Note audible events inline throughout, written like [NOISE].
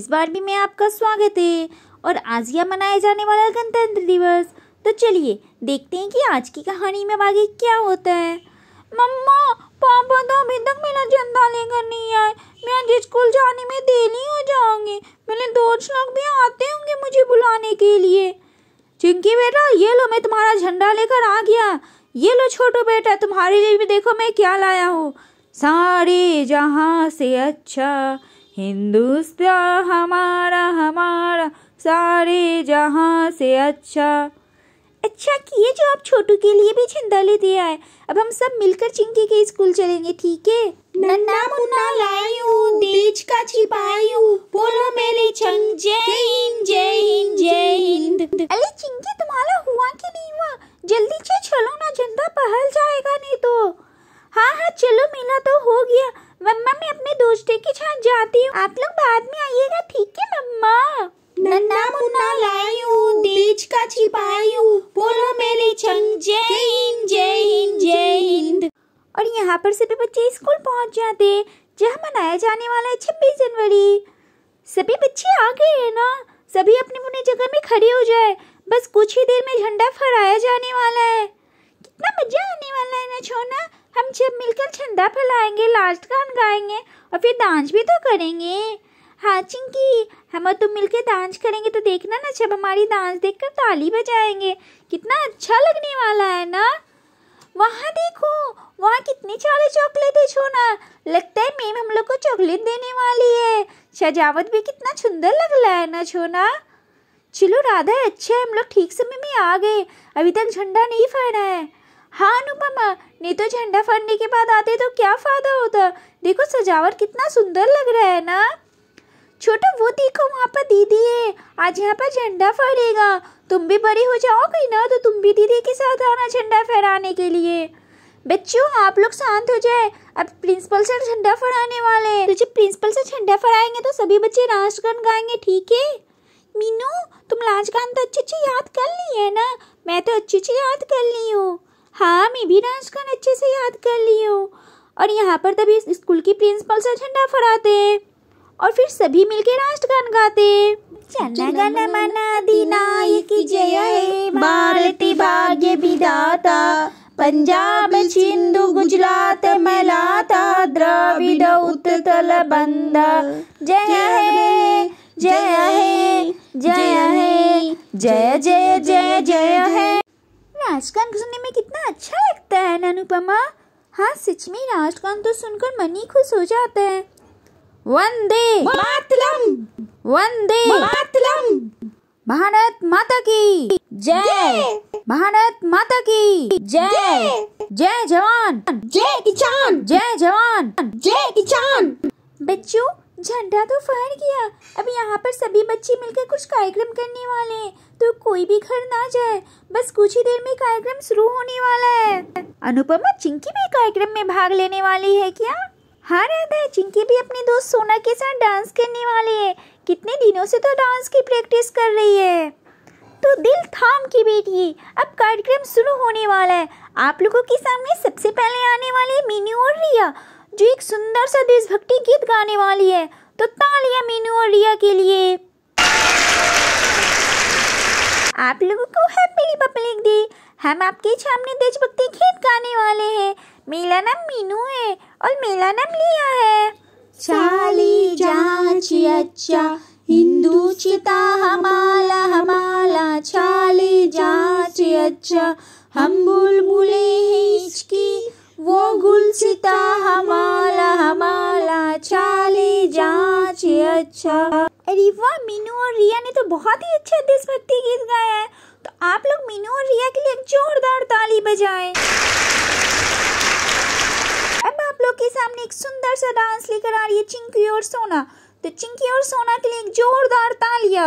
इस बार भी मैं आपका स्वागत है और आज यह मनाया जाने वाला गणतंत्र दिवस तो चलिए देखते हैं कि आज की कहानी में आगे क्या होता है मम्मा पापा तो अभी तक मेरा चंदा लेकर नहीं आए मैं आज स्कूल जाने में देरी हो जाऊंगी मेरे दोस्त लोग भी आते होंगे मुझे बुलाने के लिए चिंकी बेटा ये लो मैं तुम्हारा झंडा लेकर आ गया ये लो छोटो बेटा तुम्हारे लिए भी देखो मैं क्या लाया हूँ सारे जहाँ से अच्छा हिंदुस्तान हमारा हमारा सारे जहाँ से अच्छा अच्छा किए जो आप छोटू के लिए भी छिंदा ले दिया है अब हम सब मिलकर चिंकी के स्कूल चलेंगे ठीक है नन्ना मुन्ना लाई हूँ का छिपाई बोलो मैं ना लायू देज का छिपायू बोलो मेरी चंग जय हिंद जय हिंद जय हिंद और यहाँ पर सभी बच्चे स्कूल पहुँच जाते जहाँ मनाया जाने वाला है छब्बीस जनवरी सभी बच्चे आ गए हैं ना सभी अपने अपनी जगह में खड़े हो जाए बस कुछ ही देर में झंडा फहराया जाने वाला है कितना मजा आने वाला है ना छोना हम सब मिलकर झंडा फैलाएंगे लास्ट गान गाएंगे और फिर डांस भी तो करेंगे हाँ चिंकी हम और तुम मिलके डांस करेंगे तो देखना ना जब हमारी डांस देखकर ताली बजाएंगे कितना अच्छा लगने वाला है ना वहाँ देखो वहाँ कितनी सारी चॉकलेट है छोना लगता है मैम हम लोग को चॉकलेट देने वाली है सजावट भी कितना सुंदर लग रहा है ना छोना चलो राधा अच्छा है हम लोग ठीक समय में आ गए अभी तक झंडा नहीं फहरा है हाँ अनुपमा नहीं तो झंडा फहरने के बाद आते तो क्या फ़ायदा होता देखो सजावट कितना सुंदर लग रहा है ना छोटू वो देखो वहाँ पर दीदी है आज यहाँ पर झंडा फहरेगा तुम भी बड़े हो जाओगे ना तो तुम भी दीदी के साथ आना झंडा फहराने के लिए बच्चों आप लोग शांत हो जाए अब प्रिंसिपल सर झंडा फहराने वाले हैं तो जब प्रिंसिपल सर झंडा फहराएंगे तो सभी बच्चे राष्ट्रगान गाएंगे ठीक है मीनू तुम राष्ट्रगान तो अच्छे अच्छे याद कर ली है ना मैं तो अच्छे अच्छे याद कर ली हूँ हाँ मैं भी राष्ट्रगान अच्छे से याद कर ली हूँ और यहाँ पर तभी स्कूल की प्रिंसिपल सर झंडा फहराते हैं और फिर सभी मिलके राष्ट्रगान गाते गान गाते मन अधिनायक जय भारती भाग्य पंजाब सिंधु गुजरात मलाता द्रविड उत्तल बंद जय हे जय हे जय हे जय जय जय जय हे राष्ट्रगान सुनने में कितना अच्छा लगता है अनुपमा हाँ सच में राष्ट्रगान तो सुनकर मन ही खुश हो जाता है वंदे मातरम वंदे मातरम भारत माता की जय भारत माता की जय जय जवान जय किसान जय जवान जय किसान बच्चों झंडा तो फहर गया अब यहाँ पर सभी बच्चे मिलकर कुछ कार्यक्रम करने वाले हैं तो कोई भी घर ना जाए बस कुछ ही देर में कार्यक्रम शुरू होने वाला है अनुपमा चिंकी भी कार्यक्रम में भाग लेने वाली है क्या हाँ राधा चिंकी भी अपने दोस्त सोना के साथ डांस करने वाली है कितने दिनों से तो डांस की प्रैक्टिस कर रही है तो दिल थाम की बेटी अब कार्यक्रम शुरू होने वाला है आप लोगों के सामने सबसे पहले आने वाली है मीनू और रिया जो एक सुंदर सा देशभक्ति गीत गाने वाली है तो तालियां मीनू और रिया के लिए आप लोगों को हैप्पी पब्लिक दी हम आपके सामने देशभक्ति गीत गाने वाले हैं मेरा नाम मीनू है और मेरा नाम लिया है चाली जाची अच्छा हिंदू चिता हमाला हमाला चाली जाची अच्छा हम बुलबुले हिचकी वो गुल गुलसिता हमाला हमाला चाली जाची अच्छा अरे वाह मीनू और रिया ने तो बहुत ही अच्छा देशभक्ति गीत गाया है तो आप लोग मीनू और रिया के लिए एक जोरदार ताली बजाएं के सामने एक सुंदर सा डांस लेकर आ रही है चिंकी और सोना तो चिंकी और सोना के लिए एक जोरदार तालिया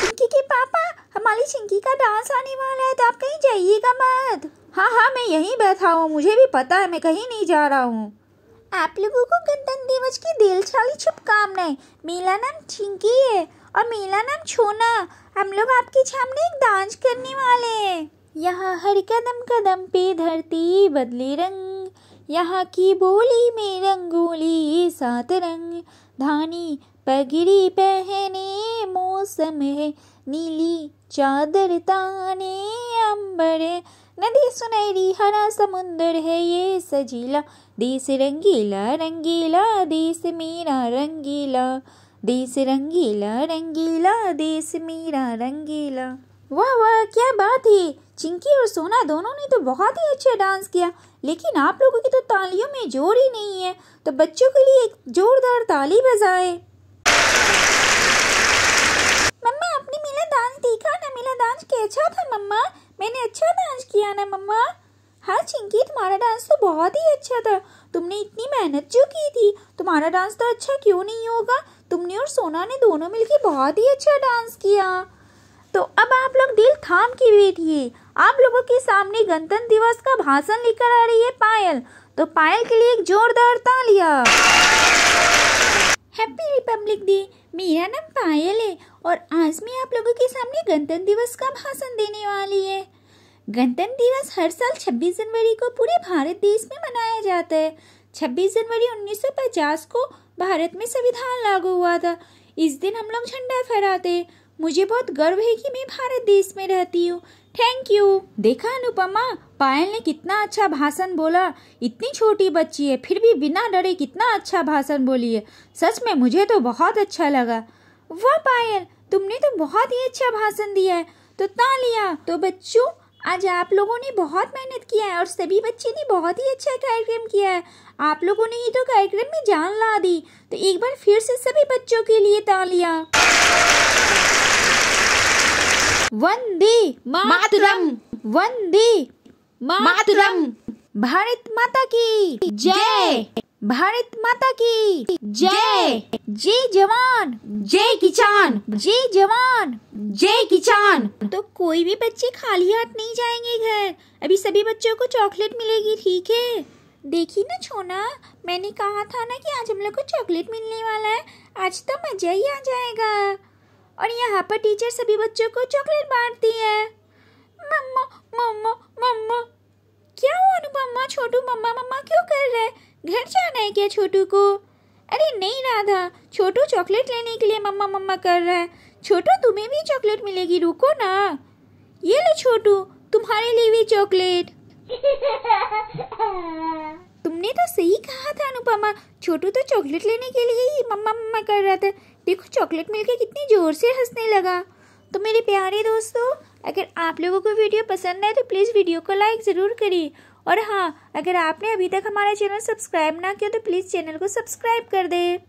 चिंकी के पापा हमारी चिंकी का डांस आने वाला है तो आप कहीं जाइएगा मत हाँ हाँ मैं यहीं बैठा हूँ मुझे भी पता है मैं कहीं नहीं जा रहा हूँ आप लोगों को गणतंत्र दिवस की दिल छाली शुभकामनाएं मेरा नाम चिंकी है और मेरा नाम छोना हम लोग आपके सामने एक डांस करने वाले हैं यहाँ हर कदम कदम पे धरती बदले रंग यहाँ की बोली में रंगोली सात रंग धानी पगड़ी पहने मौसम है नीली चादर ताने अंबर नदी सुनहरी हरा समुंदर है ये सजीला देश रंगीला रंगीला देश मेरा रंगीला देश रंगीला रंगीला देश मेरा रंगीला वाह वाह क्या बात है चिंकी और सोना दोनों ने तो बहुत ही अच्छा डांस किया लेकिन आप लोगों की तो तालियों में जोर ही नहीं है तो बच्चों के लिए एक जोरदार ताली बजाए मम्मा आपने मेरा डांस देखा ना मेरा डांस कैसा था मम्मा मैंने अच्छा डांस किया ना मम्मा हाँ चिंकी तुम्हारा डांस तो बहुत ही अच्छा था तुमने इतनी मेहनत जो की थी तुम्हारा डांस तो अच्छा क्यों नहीं होगा तुमने और सोना ने दोनों मिलकर बहुत ही अच्छा डांस किया तो अब आप लोग दिल थाम के बैठिए आप लोगों के सामने गणतंत्र दिवस का भाषण लेकर आ रही है पायल तो पायल के लिए एक जोरदार तालिया हैप्पी रिपब्लिक डे मेरा नाम पायल है और आज मैं आप लोगों के सामने गणतंत्र दिवस का भाषण देने वाली है गणतंत्र दिवस हर साल 26 जनवरी को पूरे भारत देश में मनाया जाता है 26 जनवरी 1950 को भारत में संविधान लागू हुआ था इस दिन हम लोग झंडा फहराते हैं मुझे बहुत गर्व है कि मैं भारत देश में रहती हूँ थैंक यू देखा अनुपमा पायल ने कितना अच्छा भाषण बोला इतनी छोटी बच्ची है फिर भी बिना डरे कितना अच्छा भाषण बोली है सच में मुझे तो बहुत अच्छा लगा वाह पायल तुमने तो बहुत ही अच्छा भाषण दिया है तो लिया तो बच्चों आज आप लोगों ने बहुत मेहनत किया है और सभी बच्चे ने बहुत ही अच्छा कार्यक्रम किया है आप लोगों ने ही तो कार्यक्रम में जान ला दी तो एक बार फिर से सभी बच्चों के लिए तालियां वंदे मातरम वंदे मातरम भारत माता की जय भारत माता की जय जय जवान जय किसान जय जवान जय किसान तो कोई भी बच्चे खाली हाथ नहीं जाएंगे घर अभी सभी बच्चों को चॉकलेट मिलेगी ठीक है देखी ना छोना मैंने कहा था ना कि आज हम लोग को चॉकलेट मिलने वाला है आज तो मजा ही आ जाएगा और यहाँ पर टीचर सभी बच्चों को चॉकलेट बांटती है मम्मा मम्मा मम्मा क्या हुआ अनुपमा छोटू मम्मा मम्मा क्यों कर रहे घर जाना है क्या छोटू को अरे नहीं राधा छोटू चॉकलेट लेने के लिए मम्मा मम्मा कर रहा है छोटू तुम्हें भी चॉकलेट मिलेगी रुको ना ये लो छोटू तुम्हारे लिए भी चॉकलेट [LAUGHS] तुमने तो सही कहा था अनुपमा छोटू तो चॉकलेट लेने के लिए ही मम्मा मम्मा कर रहा था देखो चॉकलेट मिलकर कितनी ज़ोर से हंसने लगा तो मेरे प्यारे दोस्तों अगर आप लोगों को वीडियो पसंद आए तो प्लीज़ वीडियो को लाइक ज़रूर करिए और हाँ अगर आपने अभी तक हमारा चैनल सब्सक्राइब ना किया तो प्लीज़ चैनल को सब्सक्राइब कर दें